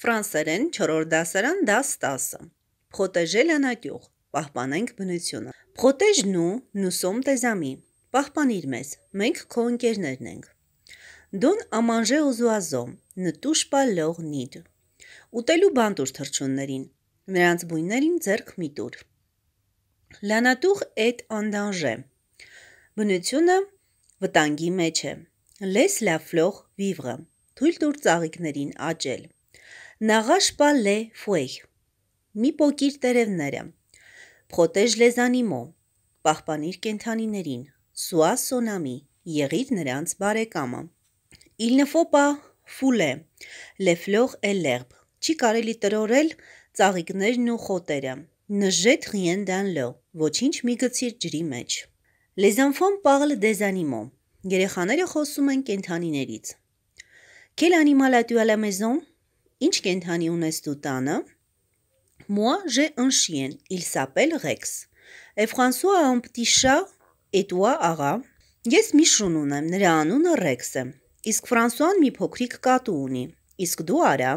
ֆրանսերեն 4-րդ դասարան դաս 10։ Փրոտեժե լանատյուղ։ Պահպանենք բնությունը։ Փրոտեժն ու նուսոմ տեզամի։ Պահպանիր մեզ։ Մենք քո ընկերներն ենք։ Դոն ամանժե ուզուազոմ, նտուշպա լող նիդ։ Ուտելու բանտուր թրջուններին։ Նրանց բույններին ձերք միտուր։ Լանատուղ էդ անդանժե։ Բնությունը վտանգի մեջ է։ Լես լաֆլող վիվրը թույլ տուր ծաղիկներին աճել նաղաշպալե ֆուեյ մի փոքր տերևները փոթեժ լեզանիմո պահպանիր կենթանիներին սուա սոնամի եղիր նրանց բարեկամը il ne faut pas fouler les fleurs et l'herbe չի կարելի տրորել ծաղիկներն ու խոտերը նժեթ rien dans l'eau ոչինչ մի գցիր ջրի մեջ les enfants parlent des animaux երեխաները խոսում են կենթանիներից quel animal as-tu à la maison Ինչ կենթանի ունես դու տանը։ Moi j'ai un chien, il s'appelle Rex. Et François a un petit chat et toi Ara. Ես մի շուն ունեմ, նրա անունը Ռեքս է։ Իսկ Ֆրանսուան մի փոքրիկ կատու ունի։ Իսկ դու արա։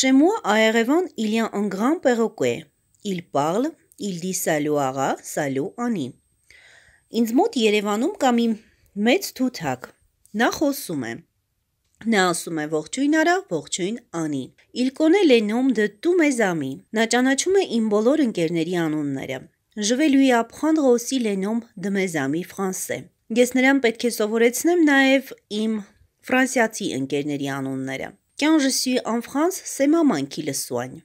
Chez moi à Erevan, il y a un grand perroquet. Il parle, il dit salut Ara, salut Ani. Ինձ մոտ Երևանում կա մի մեծ թութակ։ Նա խոսում է։ Նա ասում է ողջույն արա, ողջույն անի։ Իլկոնե լենում դտում է զամի։ Նա ճանաչում է իմ բոլոր ընկերների անունները։ Ժվելյուի ապխան ղոսի լենում դմեզամի ֆրանսե։ Ես նրան պետք է սովորեցնեմ նաև իմ ֆրանսիացի ընկերների անունները։ Quand je suis en France, c'est maman qui le soigne։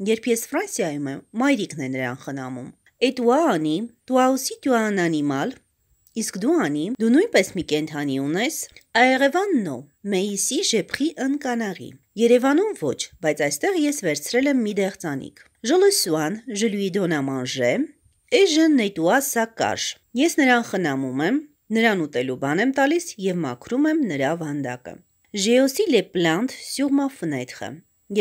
Երբ ես Ֆրանսիայում եմ, մայրիկն է նրան խնամում։ Et toi, Annie, toi aussi tu as un animal Իսկ դու անի, դու նույնպես մի կենթանի ունես։ Այերևան նո, մեիսի ժեփխի ընկանարի։ Երևանում ոչ, բայց այստեղ ես վերցրել եմ մի դեղցանիկ։ Je le soin, je lui donne à manger et je nettoie sa cage։ Ես նրան խնամում եմ, նրան ուտելու բան եմ տալիս եւ մաքրում եմ նրա վանդակը։ J'ai aussi les plantes sur ma fenêtre։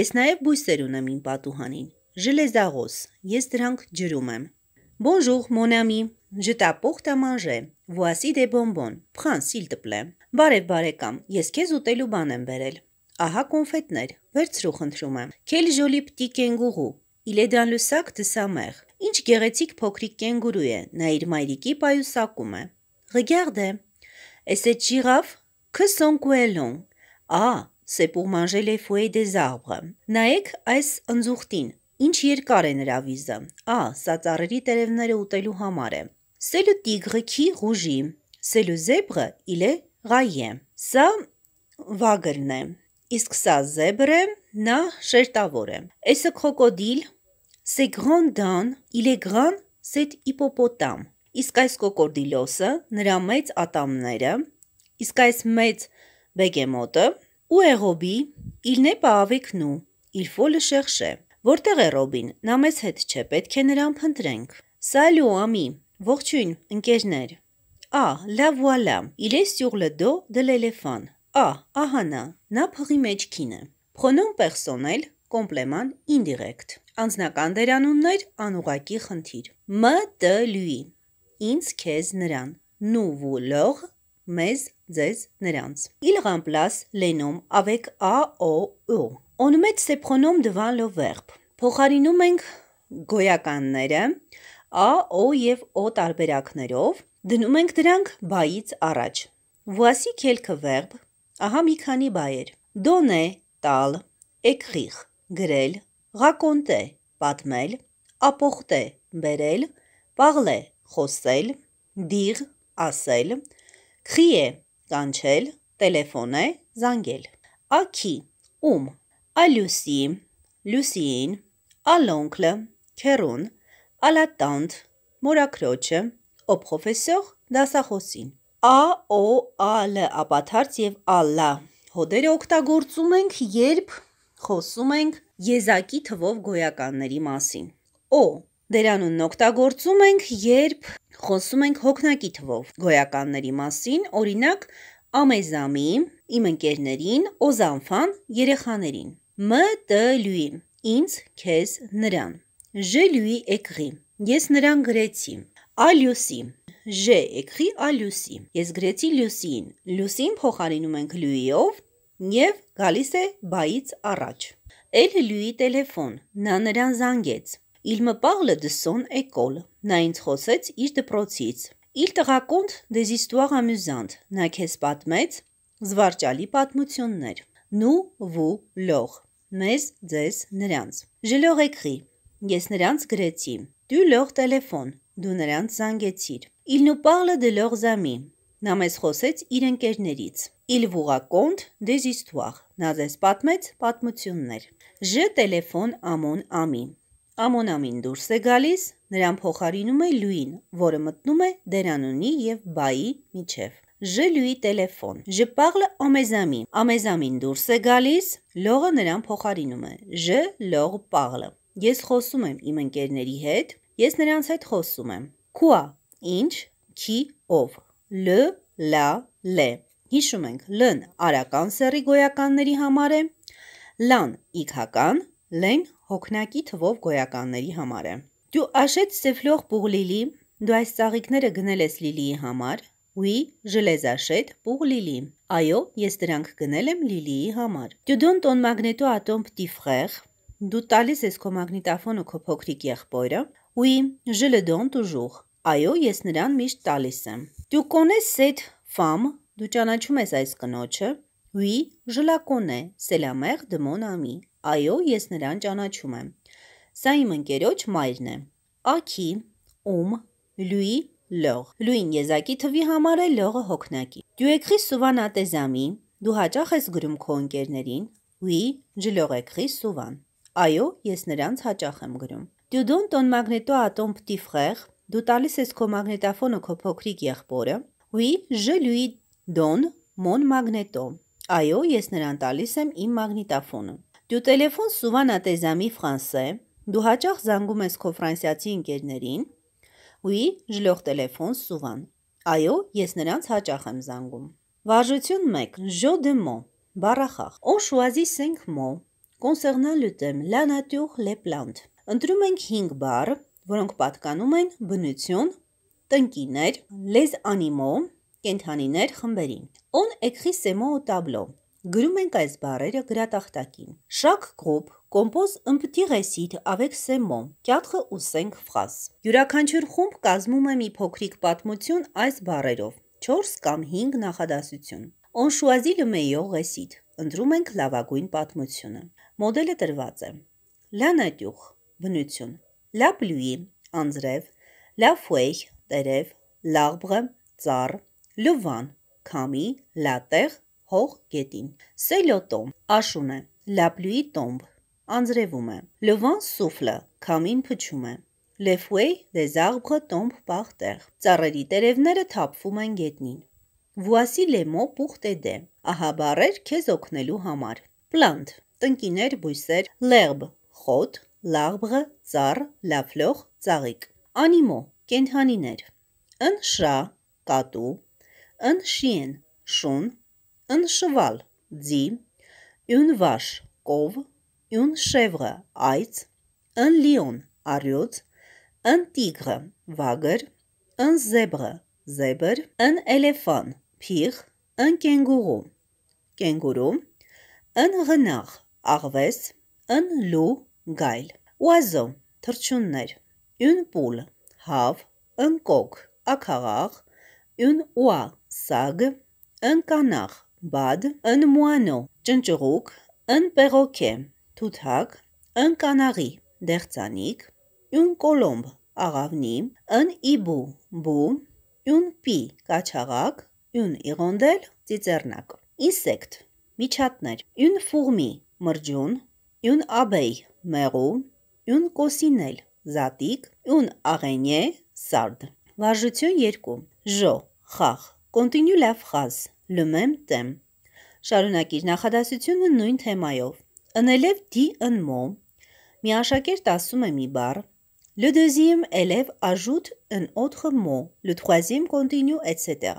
Ես նաեւ բույսեր ունեմ իմ պատուհանին։ Je les arrose։ Ես դրանք ջրում եմ։ Bonjour, mon ami. Je t'apporte à manger. Voici des bonbons. Prends, s'il te plaît. Բարև բարեկամ, ես քեզ ուտելու բան եմ բերել։ Ահա կոնֆետներ։ Վերցրու խնդրում եմ։ Quel joli petit kangourou. Il est dans le sac de sa mère. Ինչ գեղեցիկ փոքրիկ կենգուրու է։ Նա իր մայրիկի պայուսակում է։ Regarde. Et cette girafe, que son coelon. Ah, c'est pour manger les feuilles des arbres. Նայեք այս ընձուղտին, Ինչ երկար է նրա վիզը։ Ա, սա ծառերի տերևները ուտելու համար է։ Սելու տիգրքի ղուժի, սելու զեբրը իլե ղայե։ Սա վագրն է։ Իսկ սա զեբրը նա շերտավոր է։ Էսը կրոկոդիլ, սե գրան դան, իլե գրան սետ իպոպոտամ։ Իսկ այս կոկորդիլոսը, նրա մեծ ատամները, իսկ այս մեծ բեգեմոտը ու էղոբի, իլնե պավիկնու, իլֆոլը շեղշե։ Որտեղ է Ռոբին։ Նա մեզ հետ չէ, պետք է նրան փնտրենք։ Սալու ամի, ողջույն, ընկերներ։ Ա, լա վուալա, il est sur le dos de l'éléphant։ Ա, ահա նա, նա փղի մեջքին է։ Pronom personnel, complément indirect։ Անձնական դերանուններ, անուղակի խնդիր։ M, t, lui։ Ինձ, քեզ, նրան։ Nous, vous, leur, մեզ, ձեզ նրանց։ Il remplace les noms avec a, o, u. On met ces pronoms devant le verbe. Փոխարինում ենք գոյականները a, o եւ o տարբերակներով, դնում ենք դրանք բայից առաջ։ Voici quelques verbes. Ահա մի քանի բայեր. Donner, տալ, écrire, գրել, raconter, պատմել, apporter, բերել, parler, խոսել, dire, ասել, crier, կանչել, տելեֆոն է, զանգել։ Ակի, ում, ալյուսի, լուսիին, ալոնքլը, քերուն, ալատանդ, մորակրոջը, օբխոֆեսող, դասախոսին։ Ա, օ, ա, լ ապաթարց եւ ալլա հոդերը օգտագործում ենք, երբ խոսում ենք եզակի թվով գոյականների մասին։ Օ դերանունն օգտագործում ենք, երբ խոսում ենք հոգնակի թվով գոյականների մասին, օրինակ Ամեզամի, իմ ընկերներին, Օզանֆան, երեխաներին։ ՄՏ լյուի, ինձ, քեզ, նրան։ Ժ լյուի էկրի, ես նրան գրեցի։ Ալյուսի, Ժ էկրի ալյուսի, ես գրեցի լյուսին։ Լյուսին փոխարինում ենք լյուիով եւ գալիս է բայից առաջ։ Էլ լյուի տելեֆոն, նա նրան զանգեց։ Il me parle de son école. Նա ինձ խոսեց իր դպրոցից։ Il te raconte des histoires amusantes. Նա քեզ պատմեց զվարճալի պատմություններ։ Nous, vous, leur. Մեզ, ձեզ, նրանց։ Je leur écris. Ես նրանց գրեցի։ Tu leur téléphone. Դու նրանց զանգեցիր։ Il nous parle de leurs amis. Նա մեզ խոսեց իր ընկերներից։ Il vous raconte des histoires. Նա ձեզ պատմեց պատմություններ։ Je téléphone à mon ami. Ամոնամին դուրս է գալիս, նրան փոխարինում է լույն, որը մտնում է դերանունի և բայի միջև։ Ժլյուի տելեֆոն։ Ժպաղլը ամեզամին։ Ամեզամին դուրս է գալիս, լողը նրան փոխարինում է։ Ժ լող պաղլը։ Ես խոսում եմ իմ ընկերների հետ, ես նրանց հետ խոսում եմ։ Քուա, ինչ, քի, ով։ Լ, լա, լե։ Հիշում ենք, լն արական սերի գոյականների համար է, լան իգհական, լեն հոգնակի թվով գոյականների համար է։ Դու աշետ սեֆլող պուղ լիլի, դու այս ծաղիկները գնել ես լիլիի համար, ուի ժլեզաշետ պուղ լիլի։ Այո, ես դրանք գնել եմ լիլիի համար։ Դու դոն տոն մագնետո ատոմ տիֆխեղ, դու տալիս ես քո մագնիտոֆոնը քո փոքրիկ եղբորը, ուի ժլեդոն տուժուղ։ Այո, ես նրան միշտ տալիս եմ։ Դու կոնես այդ ֆամ, դու ճանաչում ես այս կնոջը, Ուի ժլակոն է, սելամեղ դմոն ամի։ Այո, ես նրան ճանաչում եմ։ Սա իմ ընկերոջ մայրն է։ Ակի, ում, լուի, լող։ Լուին եզակի թվի համար է լողը հոգնակի։ Դու էքրի սուվան ատեզամի, դու հաճախ ես գրում քո ընկերներին։ Ուի, ջլող էքրի սուվան։ Այո, ես նրանց հաճախ եմ գրում։ Դու դոն տոն մագնետո ատոմ պտի ֆրեղ, դու տալիս ես քո մագնետոֆոնը քո փոքրիկ եղբորը։ Ուի, ժլուի դոն մոն մագնետո։ Այո, ես նրան տալիս եմ իմ մագնիտաֆոնը։ Դու տելեֆոն Սուվանա Տեզամի ֆրանսե, դու հաճախ զանգում ես քո ֆրանսիացի ընկերներին։ Oui, je leur téléphone souvent։ Այո, ես նրանց հաճախ եմ զանգում։ Վարժություն 1. Je de mots. Բարախախ։ On choisit 5 mots concernant le thème la nature, les plantes։ Ընտրում ենք 5 բառ, որոնք պատկանում են բնություն, տնկիներ, les animaux, կենթանիներ խմբերին։ On écrit ces mots au tableau։ Գրում ենք այս բառերը գրատախտակին։ Chaque groupe compose un petit récit avec ces mots։ 4 ու 5 ֆրազ։ Յուրաքանչյուր խումբ կազմում է մի փոքրիկ պատմություն այս բառերով։ 4 կամ 5 նախադասություն։ On choisit le meilleur récit։ Ընտրում ենք լավագույն պատմությունը։ Մոդելը տրված է։ La nature՝ բնություն։ La pluie՝ անձրև։ La feuille՝ տերև։ L'arbre՝ ծառ լվան, քամի, լատեղ, հող գետին։ Սելոտոմ, աշուն է, լապլուի տոմբ, անձրևում է։ Լվան սուֆլը, քամին փչում է։ Լեֆուեյ դեզարբրը տոմբ պախտեղ։ Ծառերի տերևները թափվում են գետնին։ Voici les mots pour t'aider. Ահա բառեր քեզ օգնելու համար։ Plant, տնկիներ, բույսեր, l'herbe, խոտ, l'arbre, ծառ, la fleur, ծաղիկ։ Animaux, կենդանիներ։ Ընշա, կատու, ընշին շուն, ընշվալ ձի, յունվաշ կով, յունշևը այծ, ընլիոն արյուծ, ընտիգը վագր, ընզեբրը զեբր, ընելեֆան փիղ, ընկենգուրու կենգուրու, ընղնաղ աղվես, ընլու գայլ, ուազո թրջուններ, յուն պուլ հավ, ընկոք ակաղաղ, յուն ուա սագ, ընկանախ, բադ, ընմուանո, ճնճղուկ, ընպեղոքե, թութակ, ընկանաղի, դեղծանիկ, յուն կոլոմբ, աղավնի, ըն իբու, բու, յուն պի, կաչաղակ, յուն իղոնդել, ծիծեռնակ, ինսեկտ, միջատներ, յուն ֆուղմի, մրջուն, յուն աբեյ, մեղու, յուն կոսինել, զատիկ, յուն աղենյե, սարդ։ Վարժություն 2. Ժո, խախ, Continue la phrase, le même thème։ Շարունակիր նախադասությունը նույն թեմայով։ Ընելով dit un mot, մի աշակերտ ասում է մի բառ, le deuxième élève ajoute un autre mot, le troisième continue, etc.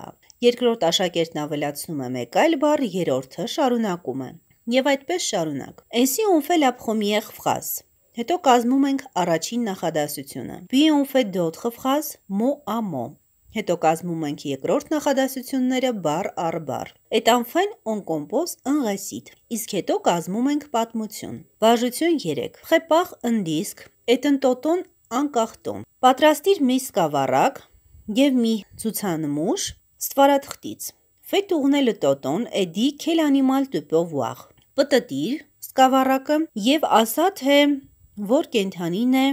Երկրորդ աշակերտն ավելացնում է մեկ այլ բառ, երրորդը շարունակում է։ Եվ այդպես շարունակ։ Ainsi on fait la première phrase։ Հետո կազմում ենք առաջին նախադասությունը։ Puis on fait d'autres phrases mot à mot։ Հետո կազմում ենք երկրորդ նախադասությունները բառ առ բառ։ Այդ անֆայն օնկոմպոզ ընղեսիդ։ Իսկ հետո կազմում ենք պատմություն։ Բաժություն 3. Խեպախ ընդիսկ, էտնտոտոն անկախտոն։ Պատրաստիր մի սկավառակ եւ մի ցուցանմուշ ստվարաթղթից։ Ֆետ ուղնելը տոտոն էդի քել անիմալ տպով ուախ։ Պտտիր սկավառակը եւ ասա թե որ կենթանին է,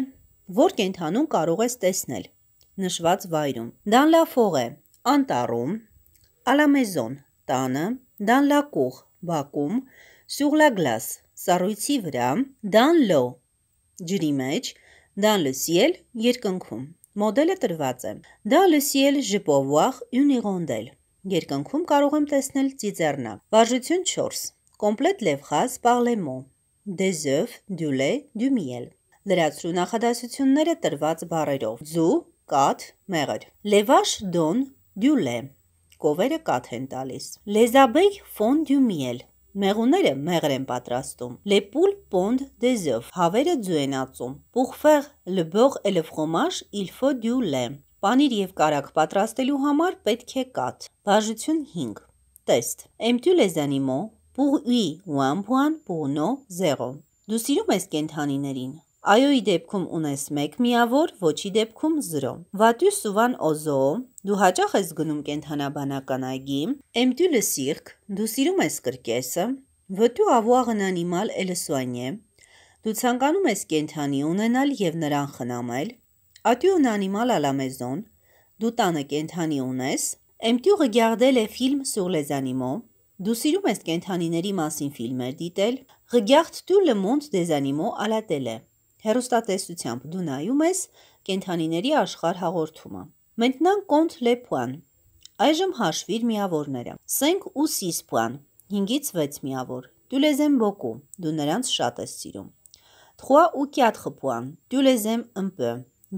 որ կենթանուն կարող ես տեսնել նշված վայրում։ Դանլաֆող է անտառում, Ալամեզոն տանը, Դանլակուղ բակում, Սյուղլագլաս սառույցի վրա, Դանլո ջրի մեջ, Դանլսիել երկնքում։ Մոդելը տրված է։ Դանլսիել ժպովուախ յունիղոնդել։ Երկնքում կարող եմ տեսնել ծիծեռնակ։ Վարժություն 4։ Կոմպլետ լևխաս պաղլեմո։ Դեզև, դյուլե, դյումիել։ Լրացրու նախադասությունները տրված բարերով։ Ձու կաթ, մեղր։ Լևաշ դոն դյուլե։ Կովերը կաթ են տալիս։ Լեզաբեյ ֆոն դյումիել։ Մեղուները մեղր են պատրաստում։ Լեպուլ պոնդ դեզով։ Հավերը ձու են ածում։ Պուխվեղ լբող էլֆրոմաժ իլֆո դյուլե։ Պանիր եւ կարակ պատրաստելու համար պետք է կաթ։ Բաժություն 5։ Տեստ։ Էմտու լեզանիմո, pour ui ou un point pour no 0։ Դու սիրում ես կենթանիներին, Այոյի դեպքում ունես 1 միավոր, ոչի դեպքում 0։ Վատյու սուվան օզո, դու հաճախ ես գնում կենթանաբանական այգի, էմտյուլը սիրկ, դու սիրում ես կրկեսը, վտու ավուաղն անիմալ էլսուանյե, դու ցանկանում ես կենթանի ունենալ եւ նրան խնամել, ատյուն անիմալ ալամեզոն, դու տանը կենթանի ունես, էմտյուղը գյաղդել է ֆիլմ սուր les animaux, Դու սիրում ես կենթանիների մասին ֆիլմեր դիտել, ղգյախտ դու լմոնտ դեզանիմո ալատել է հերոստատեսությամբ դու նայում ես կենթանիների աշխար հաղորդումը։ Մենտնան կոնտ լեպուան, այժմ հաշվիր միավորները։ Սենք ու սիսպուան, 5-ից 6 միավոր, դու լեզեմ բոկու, դու նրանց շատ ես սիրում։ Թխուա ու կյատ խպուան, դու լեզեմ ըմպը,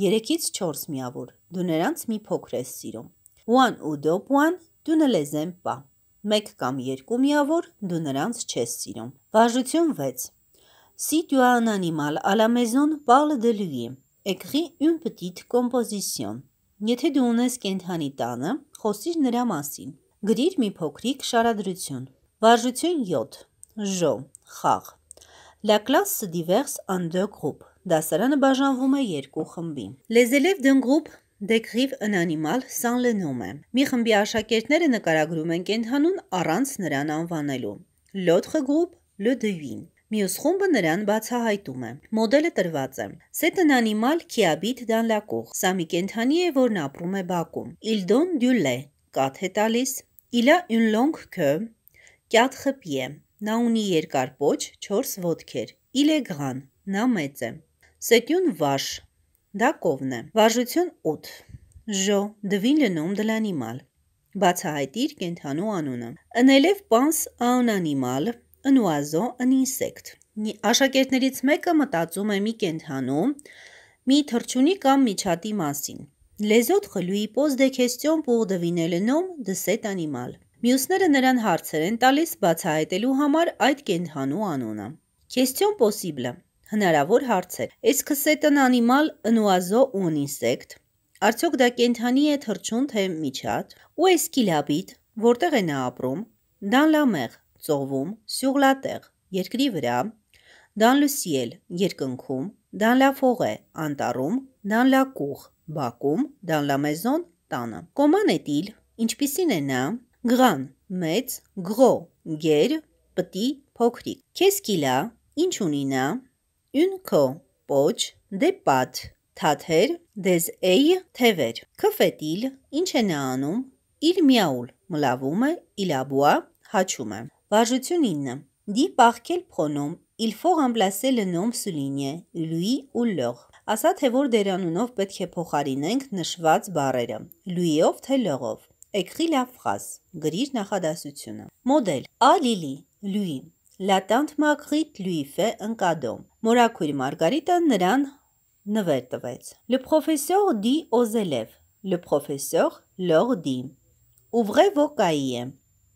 3-ից 4 միավոր, դու նրանց մի փոքր ես սիրում։ Ուան ու դոպուան, դու նլեզեմ պա, մեկ կամ երկու միավոր, դու նրանց չես սիրում։ Վաժություն 6 situe un animal à la maison, parle de lui. Écris une petite composition. Եթե դու ունես կենթանի տանը, խոսիր նրա մասին։ Գրիր մի փոքրիկ շարադրություն։ Վարժություն 7. Ժո, խաղ։ La classe se diverse en deux groupes. Դասարանը բաժանվում է երկու խմբի։ Les élèves d'un groupe Դեկրիվ ընանիմալ սան լնում է։ Մի խմբի աշակերտները նկարագրում են կենթանուն առանց նրան անվանելու։ Լոթխը գրուպ լդվին։ Մյուս խումբը նրան բացահայտում է։ Մոդելը տրված է. C'est un animal qui habite dans la cour։ Սա մի կենդանի է, որն ապրում է բակում։ Il donne du lait։ Կաթ է տալիս։ Il a une longue queue։ Կյատ խփի է։ Նա ունի երկար պոչ, 4 ոտքեր։ Il est grand։ Նա մեծ է։ C'est une vache։ Դա կովն է։ Վարժություն 8։ Ժո, դվին լնում դլանիմալ։ Բացահայտիր կենթանու անունը։ Անելև պանս անանիմալ ընուազո ընինսեկտ։ Աշակերտներից մեկը մտածում է մի կենթանու, մի թրջունի կամ միջատի մասին։ Լեզոտ խլուի պոզ դեքեստյոն պողդվինել նոմ դսետ անիմալ։ Մյուսները նրան հարցեր են տալիս բացահայտելու համար այդ կենթանու անունը։ Քեստյոն պոսիբլը։ Հնարավոր հարցեր։ Էս քսետն անիմալ ընուազո ուն ինսեկտ։ Արդյոք դա կենթանի է թրջուն թե միջատ։ Ու էս կիլաբիտ, որտեղ է նա ապրում։ Դան լամեղ, ծովում, սյուղլատեղ, երկրի վրա, դանլուսիել, երկնքում, դանլաֆողե, անտարում, դանլակուղ, բակում, դանլամեզոն, տանը։ Կոմանետիլ, ինչպիսին է նա, գրան, մեծ, գրո, գեր, պտի, փոքրիկ։ Քեսկիլա, ինչ ունի նա, ունքո, պոչ, դեպատ, թաթեր, դեզ էյ, թևեր։ Քֆետիլ, ինչ է նա անում, իլ միաուլ, մլավում է, իլաբուա, հաչում է։ Վարժություն 9. Դի պահքել փոնոմ, il faut remplacer le nom souligné, lui ou leur. Ասա թե որ դերանունով պետք է փոխարինենք նշված բառերը՝ lui-ով թե leur-ով։ Écris la phrase. Գրիր նախադասությունը։ Մոդել. A Lily, lui. La tante Marguerite lui fait un cadeau. Մորակույր Մարգարիտը նրան նվեր տվեց։ Le professeur dit aux élèves. Le professeur leur dit. Ouvrez vos cahiers.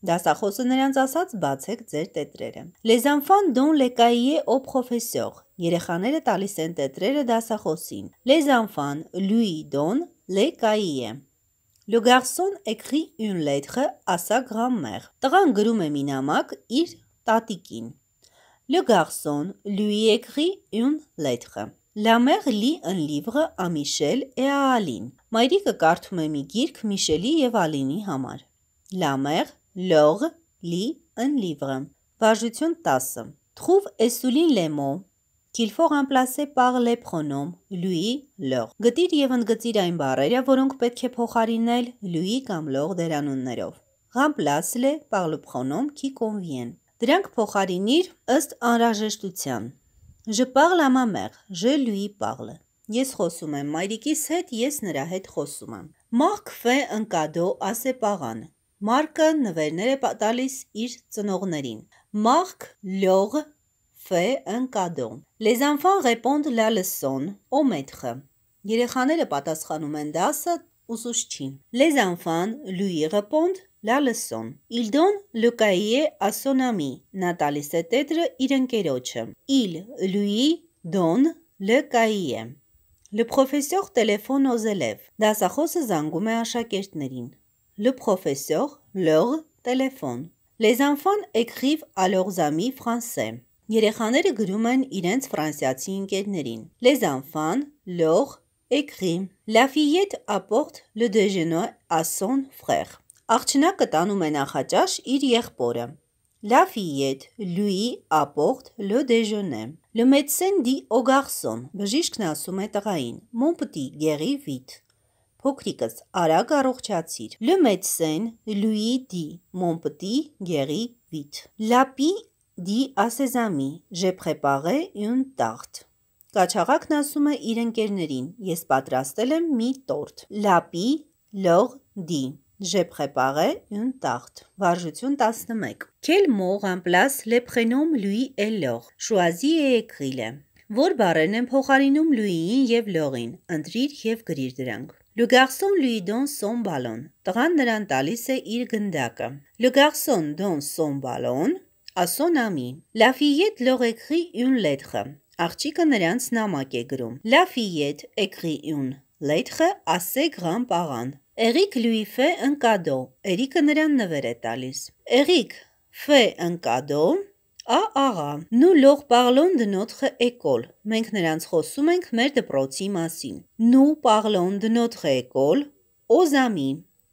Դասախոսը նրանց ասաց բացեք ձեր տետրերը։ Les enfants dont le cahier au professeur։ Երեխաները տալիս են տետրերը դասախոսին։ Les enfants lui donnent le cahier։ Le garçon écrit une lettre à sa grand-mère։ Տղան գրում է մի նամակ իր տատիկին։ Le garçon lui écrit une lettre։ La mère lit un livre à Michel et à Aline։ Մայրիկը կարդում է մի գիրք Միշելի եւ Ալինի համար։ La mère Լող լի în livră. Վարժություն 10. Trouve Էսուլին Լեմո Qu'il faut remplacer par les pronoms lui, leur. Գտիր եւ ընդգծիր այն բառերը, որոնք պետք է փոխարինել lui կամ leur դերանուններով։ Remplace-le par le pronom qui convient. Դրանք փոխարինիր ըստ անհրաժեշտության։ Je parle à ma mère, je lui parle. Ես խոսում եմ մայրիկիս հետ, ես նրա հետ խոսում եմ։ Marc fait un cadeau à ses parents. Մարկը նվերներ է տալիս իր ծնողներին։ Մարկ լող ֆե ընկադո։ Les enfants répondent la leçon au maître։ Երեխաները պատասխանում են դասը ուսուցչին։ Les enfants lui répondent la leçon։ Il donne le cahier à son ami։ Նա տալիս է տետրը իր ընկերոջը։ Il lui donne le cahier։ Le professeur téléphone aux élèves։ Դասախոսը զանգում է աշակերտներին։ Le professeur leur téléphone. Les enfants écrivent à leurs amis français. Երեխաները գրում են իրենց ֆրանսիացի ընկերներին։ Les enfants leur écrivent. La fillette apporte le déjeuner à son frère. Աղջնակը տանում է նախաճաշ իր եղբորը։ La fillette lui apporte le déjeuner. Le médecin dit au garçon. Բժիշկն ասում է տղային. Mon petit, guéris vite. Փոքրիկս արագ առողջացիր։ Լը մեդսեն լուի դի մոնպտի գերի վիտ։ Լապի դի ասեզամի ժեփխեպաղե յուն տախտ։ Կաչաղակն ասում է իր ընկերներին. Ես պատրաստել եմ մի տորտ։ Լապի լող դի ժեփխեպաղե յուն տախտ։ Վարժություն 11։ Quel mot remplace le prénom lui et leur? Choisis et écris-le։ Որ բառերն են փոխարինում լուիին եւ լողին։ Ընտրիր եւ գրիր դրանք։ Լուգարսոն լուի դոն սոն բալոն։ Տղան նրան տալիս է իր գնդակը։ Լուգարսոն դոն սոն բալոն, ասոն ամի։ Լաֆիետ լոր էկրի յուն լետրը։ Աղջիկը նրանց նամակ է գրում։ Լաֆիետ էկրի յուն լետրը ասե գրան պարան։ Էրիկ լուի ֆե ընկադո։ Էրիկը նրան նվեր է տալիս։ Էրիկ ֆե ընկադո Ա աղա, նու լող պաղլոն դնոթխը էկոլ։ Մենք նրանց խոսում ենք մեր դպրոցի մասին։ Նու պաղլոն դնոթխը էկոլ, օզամի։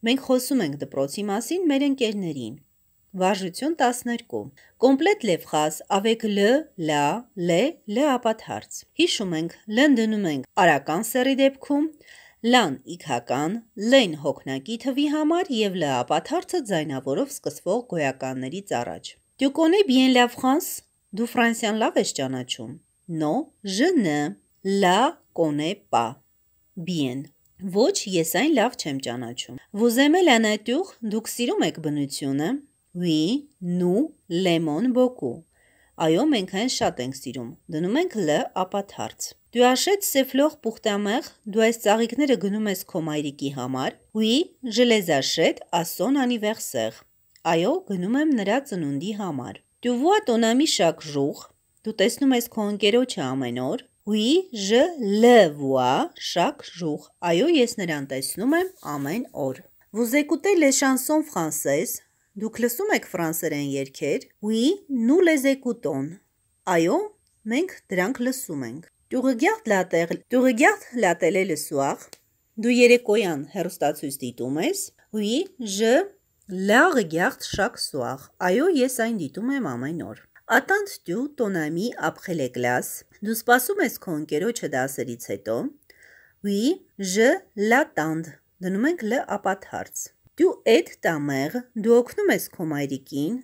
Մենք խոսում ենք դպրոցի մասին մեր ընկերներին։ Վարժություն 12։ Կոմպլետ լևխաս ավեկ լ, լա, լե, լ ապաթարց։ Հիշում ենք, լն դնում ենք արական սերի դեպքում, լան իգական, լեն հոգնակի թվի համար և լ ապաթարցը ձայնավորով սկսվող գոյականներից առաջ։ Tu connais bien la France? Դու Ֆրանսիան լավ ես ճանաչում։ No, je ne la connais pas. Bien. Ոչ, ես այն լավ չեմ ճանաչում։ Vous aimez la nature? Դուք սիրում եք բնությունը։ Oui, nous l'aimons beaucoup. Այո, մենք այն շատ ենք սիրում։ Դնում ենք L ապա թարց։ Դու աշետ սեֆլող պուխտամեղ, դու այս ծաղիկները գնում ես քո մայրիկի համար։ Oui, je les achète à son anniversaire։ Այո, գնում եմ նրա ծնունդի համար։ Դյուվուա տոնամի շակ ժուղ, դու տեսնում ես քո ընկերոջը ամեն օր։ Ուի ժ լվուա շակ ժուղ։ Այո, ես նրան տեսնում եմ ամեն օր։ Vous écoutez les chansons françaises Դուք լսում եք ֆրանսերեն երգեր։ Oui, nous les écoutons։ Այո, մենք դրանք լսում ենք։ Tu regardes la télé, tu regardes la télé le soir։ Դու երեկոյան հեռուստացույց դիտում ես։ Oui, je Լաղը գյաղթ շակ սուախ, այո ես այն դիտում եմ ամեն օր։ Ատանց տյու տոնամի ապխել է գլաս, դու սպասում ես քո ընկերոջը դասերից հետո, ուի ժը լա տանդ, դնում ենք լը ապաթարց։ Դու էդ տամեղ, դու օգնում ես քո մայրիկին,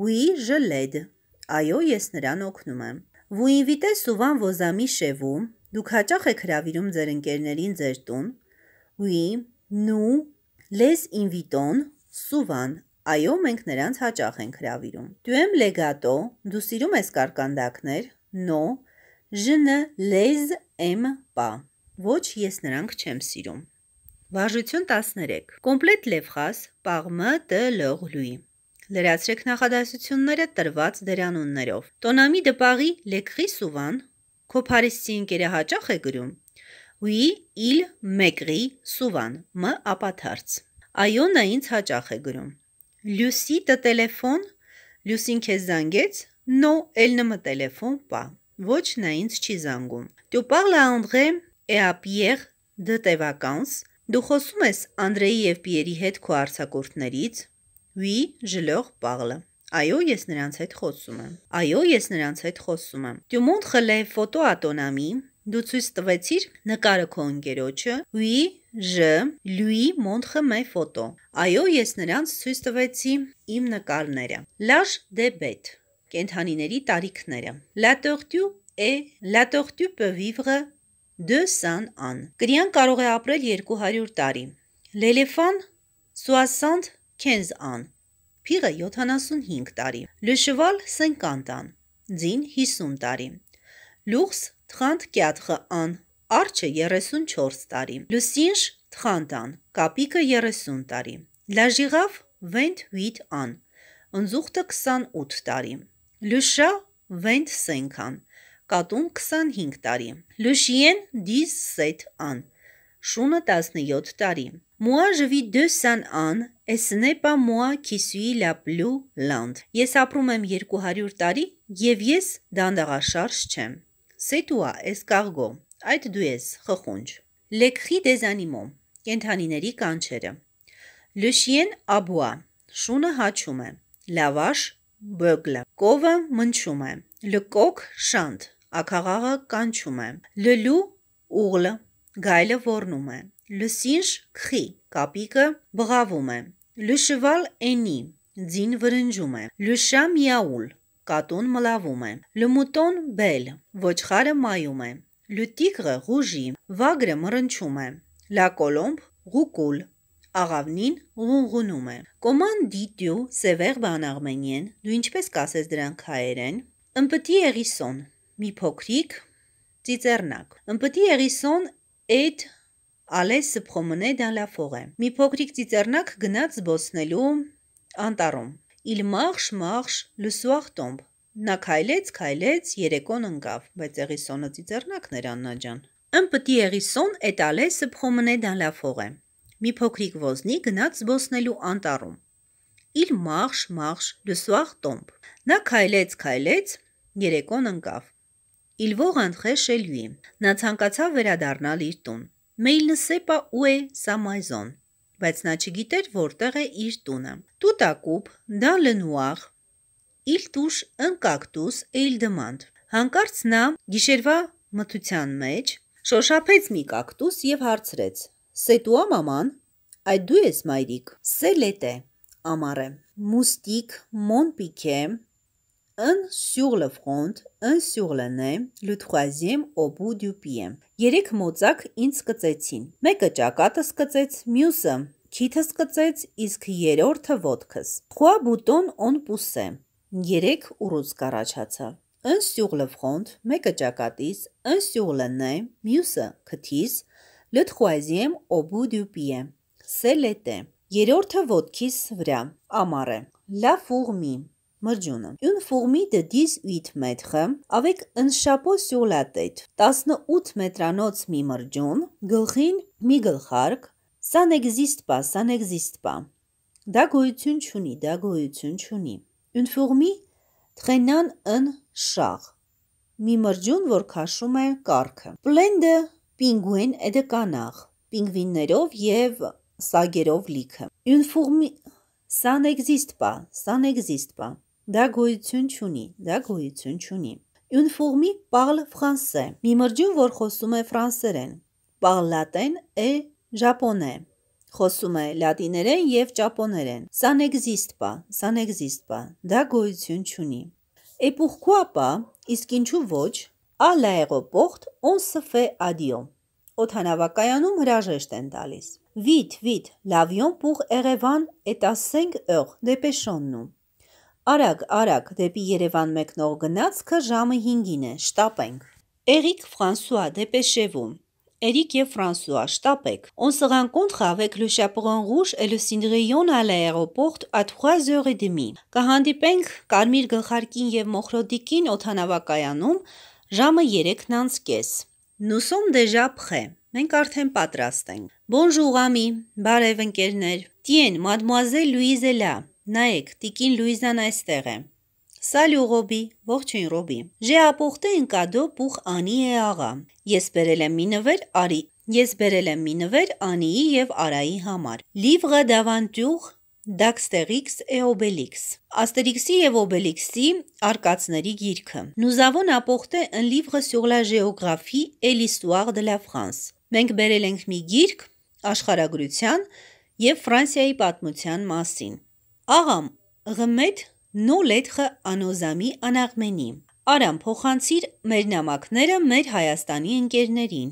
ուի ժը լեդ, այո ես նրան օգնում եմ։ Վու ինվիտե սուվան ոզամի շևում, դուք հաճախ եք հրավիրում ձեր ընկերներին ձեր տուն, ուի նու լես ինվիտոն, Սուվան, այո, մենք նրանց հաճախ ենք հրավիրում։ Դու եմ լեգատո, դու սիրում ես կարկանդակներ, նո, ժնը լեզ եմ պա։ Ոչ, ես նրանք չեմ սիրում։ Վարժություն 13։ Կոմպլետ լևխաս, պաղմը տ լողլուի։ Լրացրեք նախադասությունները տրված դերանուններով։ Տոնամի դպաղի լեգխի սուվան, քո Փարիսի ընկերը հաճախ է գրում։ Ուի իլ մեկրի սուվան, մ ապաթարց։ Այոնը ինձ հաճախ է գրում. «Լյուսի տը տելեֆոն, Լյուսին քեզ զանգեց, նո, էլ նմը տելեֆոն պա»։ Ոչ նա ինձ չի զանգում։ «Tu parles à André et à Pierre de tes vacances»։ Դու խոսում ես Անդրեի եւ Պիերի հետ քո արցակուրտներից։ Oui, je leur parle. Այո, ես նրանց հետ խոսում եմ։ Այո, ես նրանց հետ խոսում եմ։ Tu montres les photos à ton ami Դու ցույց տվեցիր նկարը քո ընկերոջը՝ Ուի Ժ Լյուի Մոնտխմե ֆոտո։ Այո, ես նրանց ցույց տվեցի իմ նկարները։ Լաշ դե բետ։ Կենթանիների տարիքները։ La tortue et la tortue peut vivre 200 ans։ Կրիան կարող է ապրել 200 տարի։ L'éléphant 75 ans։ Փիղը 75 տարի։ Le cheval 50 ans։ Ձին 50 տարի։ Լուքս Թխանդ Կյատխը Ան, արջը 34 տարի, Լուսինժ Թխանդ Ան, կապիկը 30 տարի, Լաժիղավ Վենդ Հույթ Ան, ընձուղտը 28 տարի, Լուշա Վենդ Սենքան, կատուն 25 տարի, Լուշիեն Դիզ Սետ Ան, շունը 17 տարի։ Moi je vis deux san an, et ce n'est pas moi qui suis la plus lente. Ես ապրում եմ 200 տարի եւ ես դանդաղաշարժ չեմ։ «Սե տուա էս կաղգո», այդ դու ես, խխունջ։ Լեքխի դեզանիմո, կենթանիների կանչերը։ Լյուշիեն աբուա, շունը հաչում է, լավաշ բոգլը, կովը մնչում է, լկոք շանդ, ակաղաղը կանչում է, լլու ուղլը, գայլը որնում է, լսինշ քխի, կապիկը բղավում է, լշվալ էնի, ձին վրնջում է, լշա միաուլ, կատուն մլավում է։ Լումուտոն բել, ոչխարը մայում է։ Լյուտիգը ղուժի, վագրը մռնչում է։ Լա կոլոմբ ղուկուլ, աղավնին ղունղունում է։ Կոման դիտյու սևեղ բան աղմենիեն, դու ինչպես կասես դրանք հայերեն։ Ըմպտի եղիսոն, մի փոքրիկ ծիծեռնակ։ Ըմպտի եղիսոն այդ Ալես սփրոմնե դալաֆորե։ Մի փոքրիկ ծիծեռնակ գնաց զբոսնելու անտառում իլ մաղշ-մաղշ լսուախ տոմբ։ Նա քայլեց, քայլեց, երեկոն ընկավ, բայց Էղիսոնը ծիծեռնակն էր Աննաջան։ Ըմպտի Էղիսոն էտալե սփխոմնե դալաֆող է։ Մի փոքրիկ ոզնի գնաց զբոսնելու անտառում։ Իլ մաղշ-մաղշ լսուախ տոմբ։ Նա քայլեց, քայլեց, երեկոն ընկավ։ Իլվող անխեշելյուի։ Նա ցանկացավ վերադառնալ իր տուն։ Մեյլնսեպա ուե սամայզոն բայց նա չգիտեր որտեղ է իր տունը։ Տուտակուպ, դան լնուախ, իլտուշ ընկակտուս էիլդմանդ։ Հանկարծ նա գիշերվա մթության մեջ շոշափեց մի կակտուս եւ հարցրեց. «Սետուա մաման, այդ դու ես մայրիկ»։ «Սելետե» ամառը։ «Մուստիկ, մոնպիկե» Un sur le front, un sur le nez, le troisième au bout du pied. Երեք մոծակ ինձ կծեցին։ Մեկը ճակատս կծեց, մյուսը քիթս կծեց, իսկ երրորդը ոտքս։ Խուա բուտոն օն պուսե։ Երեք ուռուց կառաջացա։ Ընսյուղ լվխոնդ, մեկը ճակատից, ընսյուղ լնե, մյուսը քթից, le troisième au bout du pied։ Սելետե։ Երրորդը ոտքիս վրա։ Ամառ է։ La fourmi Մրջունը։ Une fourmi de 18 mètres avec un chapeau sur la tête։ 18 մետրանոց մի մրջուն, գլխին մի գլխարկ։ Ça n'existe pas, ça n'existe pas։ Դա գոյություն չունի, դա գոյություն չունի։ Une fourmi traînant un char։ Մի մրջուն, որ քաշում է կառքը։ Plein de pingouins et de canards։ Պինգվիններով եւ սագերով լիքը։ Une fourmi Ça n'existe pas, ça n'existe pas։ Դա գոյություն չունի, դա գոյություն չունի։ Une fourmi parle français։ Մի մրջյուն, որ խոսում է ֆրանսերեն։ Parle-latin et japonais։ Խոսում է լատիներեն եւ ճապոներեն։ Ça n'existe pas, ça n'existe pas։ Դա գոյություն չունի։ Et pourquoi pas, իսկ ինչու ոչ, à l'aéroport on se fait adieu։ Օթանավակայանում հրաժեշտ են տալիս։ Vite, vite, l'avion pour Erevan est à 5 heures, dépêchons-nous։ Արագ, արագ, դեպի Երևան մեկնող գնացքը ժամը 5-ին է, շտապենք։ Էրիկ Ֆրանսուա դեպեշևում։ Էրիկ եւ Ֆրանսուա շտապեք։ On se rencontre avec le chaperon rouge et le cendrillon à l'aéroport à 3h30։ Կհանդիպենք Կարմիր գլխարկին եւ Մոխրոդիկին օթանավակայանում ժամը 3-ն անց կես։ Nous sommes déjà prêts։ Մենք արդեն պատրաստ ենք։ Bonjour ami, բարև ընկերներ։ Tiens, mademoiselle Louise est là։ Նայեք, տիկին Լուիզան այստեղ է։ Սալյու Ռոբի, ողջույն Ռոբի։ Ժե ապոխտե ընկադո պուխ անի է աղա։ Ես բերել եմ մի նվեր արի։ Ես բերել եմ մի նվեր անիի եւ արայի համար։ Լիվրը դավանտյուղ Դաքստերիքս է Օբելիքս։ Աստերիքսի եւ Օբելիքսի արկածների գիրքը։ Nous avons apporté un livre sur la géographie et l'histoire de la France։ Մենք բերել ենք մի գիրք աշխարհագրության եւ Ֆրանսիայի պատմության մասին։ Աղամ, ղմետ նո լետխը անոզամի անաղմենի։ Արամ փոխանցիր մեր նամակները մեր Հայաստանի ընկերներին։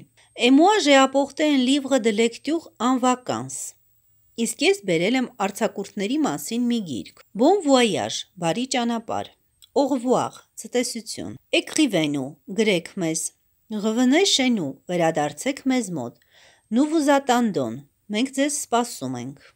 Էմուա ժեապոխտեն լիվղը դլեք տյուղ անվականս։ Իսկ ես բերել եմ արցակուրտների մասին մի գիրք։ Բոն վոյաժ, բարի ճանապար։ Օղվուաղ, ցտեսություն։ Էկրիվենու, գրեք մեզ։ Ղվնե շենու, վերադարձեք մեզ մոտ։ Նուվուզատանդոն, մենք ձեզ սպասում ենք։